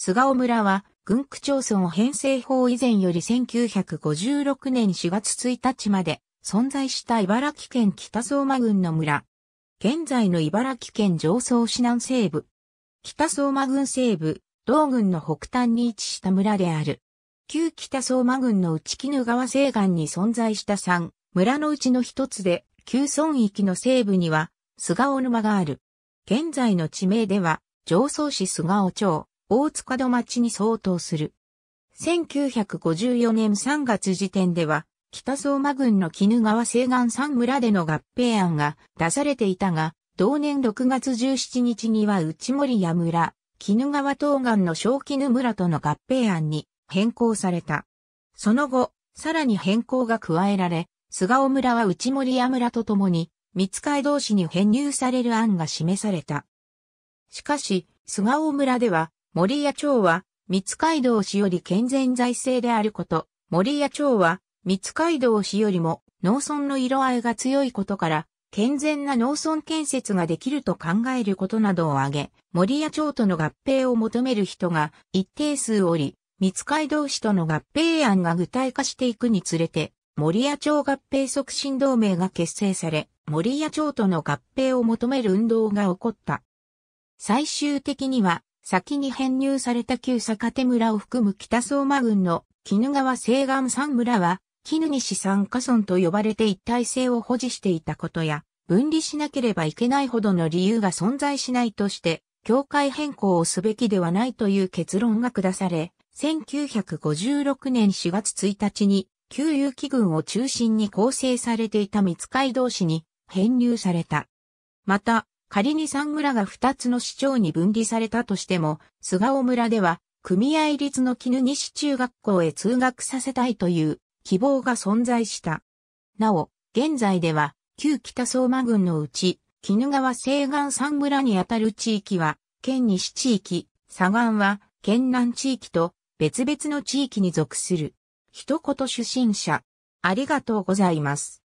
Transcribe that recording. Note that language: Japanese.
菅尾村は、軍区町村編成法以前より1956年4月1日まで存在した茨城県北相馬郡の村。現在の茨城県上層市南西部。北相馬郡西部、同郡の北端に位置した村である。旧北相馬郡の内絹川西岸に存在した3村のうちの一つで、旧村域の西部には菅尾沼がある。現在の地名では、上層市菅尾町、大塚戸町に相当する。1954年3月時点では、北相馬郡の絹川西岸三村での合併案が出されていたが、同年6月17日には内森屋村、絹川東岸の小絹村との合併案に変更された。その後、さらに変更が加えられ、菅尾村は内森屋村と共に、三海道市に編入される案が示された。しかし、菅尾村では、森屋町は、三街道市より健全財政であること、森屋町は、三街道市よりも農村の色合いが強いことから、健全な農村建設ができると考えることなどを挙げ、森屋町との合併を求める人が一定数おり、三街道市との合併案が具体化していくにつれて、森屋町合併促進同盟が結成され、森屋町との合併を求める運動が起こった。最終的には、先に編入された旧坂手村を含む北相馬郡の絹川西岸三村は、絹西三河村と呼ばれて一体性を保持していたことや、分離しなければいけないほどの理由が存在しないとして、境界変更をすべきではないという結論が下され、1956年4月1日に、旧有機群を中心に構成されていた密会同士に編入された。また、仮に三村が二つの市長に分離されたとしても、菅尾村では、組合立の絹西中学校へ通学させたいという希望が存在した。なお、現在では、旧北相馬郡のうち、絹川西岸三村にあたる地域は、県西地域、左岸は、県南地域と、別々の地域に属する。一言出身者、ありがとうございます。